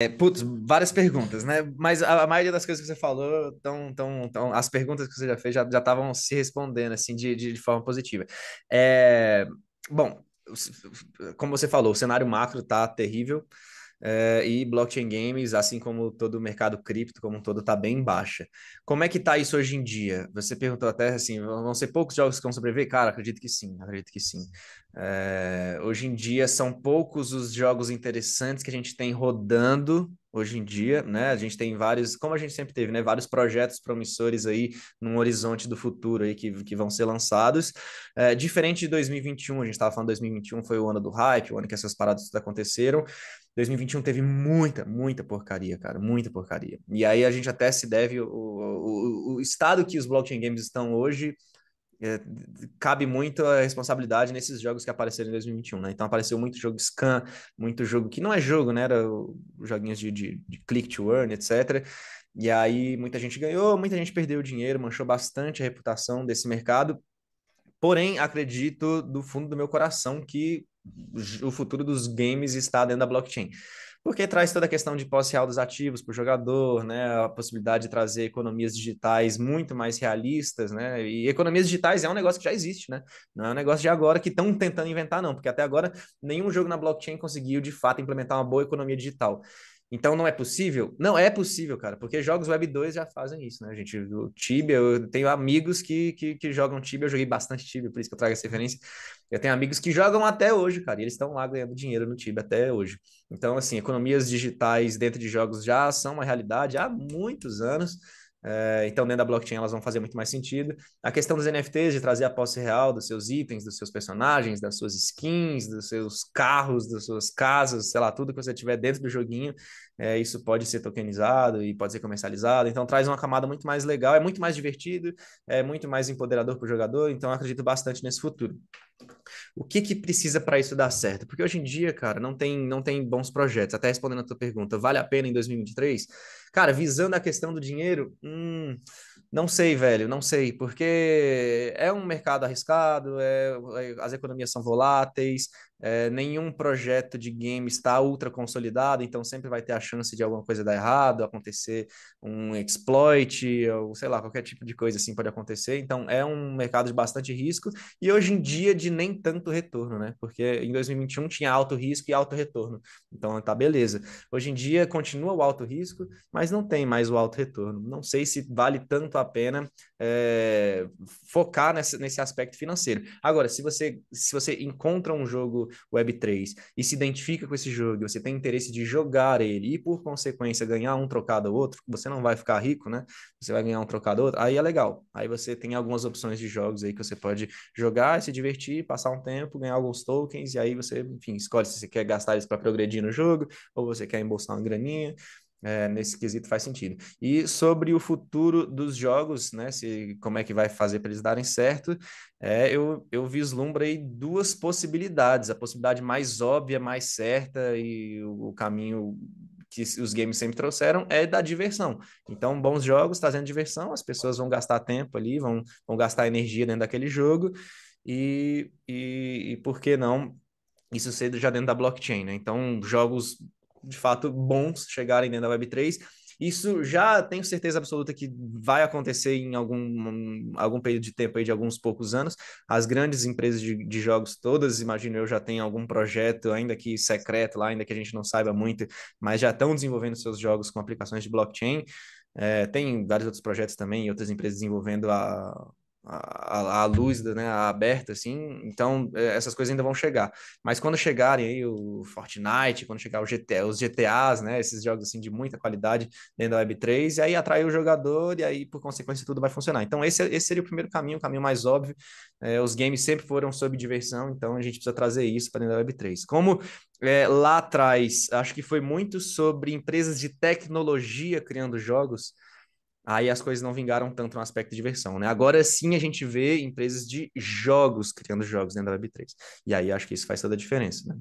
É, putz, várias perguntas, né? Mas a, a, maioria das coisas que você falou, tão, tão, tão, as perguntas que você já fez já estavam se respondendo, assim, de, de, de forma positiva. É, bom, como você falou, o cenário macro tá terrível. Uh, e blockchain games, assim como todo o mercado cripto como um todo, está bem baixa. Como é que está isso hoje em dia? Você perguntou até assim, vão ser poucos jogos que vão sobreviver? Cara, acredito que sim, acredito que sim. Uh, hoje em dia são poucos os jogos interessantes que a gente tem rodando hoje em dia, né? A gente tem vários, como a gente sempre teve, né? Vários projetos promissores aí num horizonte do futuro aí que, que vão ser lançados. É, diferente de 2021, a gente estava falando 2021 foi o ano do hype, o ano que essas paradas aconteceram. 2021 teve muita, muita porcaria, cara, muita porcaria. E aí a gente até se deve o, o, o estado que os blockchain games estão hoje é, cabe muito a responsabilidade nesses jogos que apareceram em 2021, né? Então apareceu muito jogo scan, muito jogo que não é jogo, né? Era joguinhos de, de, de click to earn, etc. E aí muita gente ganhou, muita gente perdeu dinheiro, manchou bastante a reputação desse mercado. Porém, acredito do fundo do meu coração que o futuro dos games está dentro da blockchain porque traz toda a questão de posse real dos ativos para o jogador, né? A possibilidade de trazer economias digitais muito mais realistas, né? E economias digitais é um negócio que já existe, né? Não é um negócio de agora que estão tentando inventar, não, porque até agora nenhum jogo na blockchain conseguiu de fato implementar uma boa economia digital. Então não é possível? Não é possível, cara, porque jogos Web 2 já fazem isso, né, gente? O Tibia, eu tenho amigos que, que, que jogam Tibia, eu joguei bastante Tibia, por isso que eu trago essa referência. Eu tenho amigos que jogam até hoje, cara, e eles estão lá ganhando dinheiro no Tibia até hoje. Então, assim, economias digitais dentro de jogos já são uma realidade há muitos anos. É, então, dentro da blockchain, elas vão fazer muito mais sentido. A questão dos NFTs, de trazer a posse real dos seus itens, dos seus personagens, das suas skins, dos seus carros, das suas casas, sei lá, tudo que você tiver dentro do joguinho, é, isso pode ser tokenizado e pode ser comercializado. Então, traz uma camada muito mais legal, é muito mais divertido, é muito mais empoderador para o jogador. Então, acredito bastante nesse futuro. O que que precisa para isso dar certo? Porque hoje em dia, cara, não tem, não tem bons projetos. Até respondendo a tua pergunta, vale a pena em 2023? Cara, visando a questão do dinheiro, Hum, não sei, velho, não sei, porque é um mercado arriscado, é, é as economias são voláteis, é, nenhum projeto de game está ultra consolidado, então sempre vai ter a chance de alguma coisa dar errado, acontecer um exploit, ou sei lá, qualquer tipo de coisa assim pode acontecer. Então é um mercado de bastante risco e hoje em dia de nem tanto retorno, né? Porque em 2021 tinha alto risco e alto retorno. Então tá beleza. Hoje em dia continua o alto risco, mas não tem mais o alto retorno. Não sei se vale tanto a pena é, focar nesse, nesse aspecto financeiro. Agora, se você, se você encontra um jogo Web3 e se identifica com esse jogo, e você tem interesse de jogar ele e, por consequência, ganhar um trocado ou outro, você não vai ficar rico, né? Você vai ganhar um trocado ou outro, aí é legal. Aí você tem algumas opções de jogos aí que você pode jogar, se divertir, passar um tempo, ganhar alguns tokens, e aí você, enfim, escolhe se você quer gastar eles para progredir no jogo ou você quer embolsar uma graninha é, nesse quesito faz sentido. E sobre o futuro dos jogos, né, se, como é que vai fazer para eles darem certo, é, eu, eu vislumbro aí duas possibilidades, a possibilidade mais óbvia, mais certa e o, o caminho que os games sempre trouxeram é da diversão. Então, bons jogos trazendo diversão, as pessoas vão gastar tempo ali, vão, vão gastar energia dentro daquele jogo e, e, e por que não isso seja já dentro da blockchain, né? Então, jogos de fato bons chegarem dentro da Web3. Isso já tenho certeza absoluta que vai acontecer em algum, algum período de tempo aí, de alguns poucos anos. As grandes empresas de, de jogos todas, imagino eu, já têm algum projeto, ainda que secreto lá, ainda que a gente não saiba muito, mas já estão desenvolvendo seus jogos com aplicações de blockchain. É, tem vários outros projetos também outras empresas desenvolvendo a, a, a luz né, aberta, assim, então é, essas coisas ainda vão chegar. Mas quando chegarem aí o Fortnite, quando chegar o GTA, os GTAs, né, esses jogos assim de muita qualidade dentro da Web3, aí atrai o jogador e aí, por consequência, tudo vai funcionar. Então esse, esse seria o primeiro caminho, o caminho mais óbvio. É, os games sempre foram sobre diversão, então a gente precisa trazer isso para dentro da Web3. Como é, lá atrás, acho que foi muito sobre empresas de tecnologia criando jogos, aí as coisas não vingaram tanto no aspecto de diversão, né? Agora sim a gente vê empresas de jogos criando jogos dentro da Web3. E aí acho que isso faz toda a diferença, né?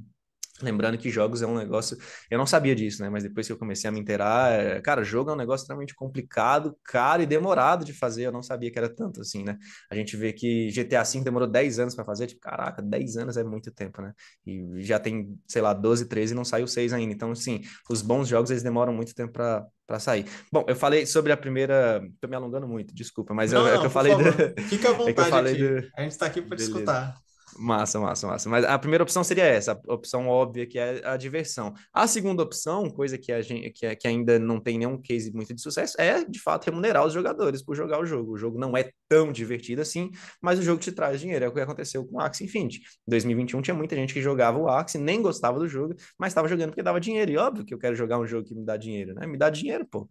Lembrando que jogos é um negócio. Eu não sabia disso, né? Mas depois que eu comecei a me inteirar, é, cara, jogo é um negócio extremamente complicado, caro e demorado de fazer. Eu não sabia que era tanto assim, né? A gente vê que GTA V demorou 10 anos para fazer. Tipo, caraca, 10 anos é muito tempo, né? E já tem, sei lá, 12, 13 e não saiu 6 ainda. Então, assim, os bons jogos eles demoram muito tempo para para sair. Bom, eu falei sobre a primeira. Tô me alongando muito, desculpa, mas não, eu, é que eu falei. Do... Fica à vontade. é que eu falei aqui. Do... A gente está aqui para escutar. Massa, massa, massa. Mas a primeira opção seria essa, a opção óbvia que é a diversão. A segunda opção, coisa que, a gente, que, é, que ainda não tem nenhum case muito de sucesso, é de fato remunerar os jogadores por jogar o jogo. O jogo não é tão divertido assim, mas o jogo te traz dinheiro. É o que aconteceu com o Axie Infinity. Em 2021 tinha muita gente que jogava o Axie, nem gostava do jogo, mas estava jogando porque dava dinheiro. E óbvio que eu quero jogar um jogo que me dá dinheiro, né? Me dá dinheiro, pô.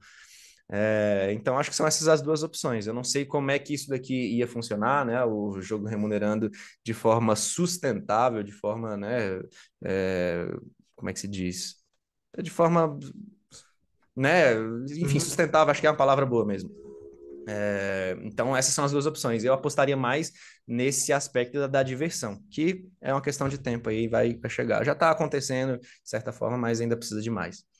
É, então, acho que são essas as duas opções. Eu não sei como é que isso daqui ia funcionar, né? O jogo remunerando de forma sustentável, de forma, né? É, como é que se diz? É, de forma, né? Enfim, uhum. sustentável, acho que é uma palavra boa mesmo. É, então, essas são as duas opções. Eu apostaria mais nesse aspecto da, da diversão, que é uma questão de tempo aí, vai, vai chegar. Já está acontecendo, de certa forma, mas ainda precisa de mais.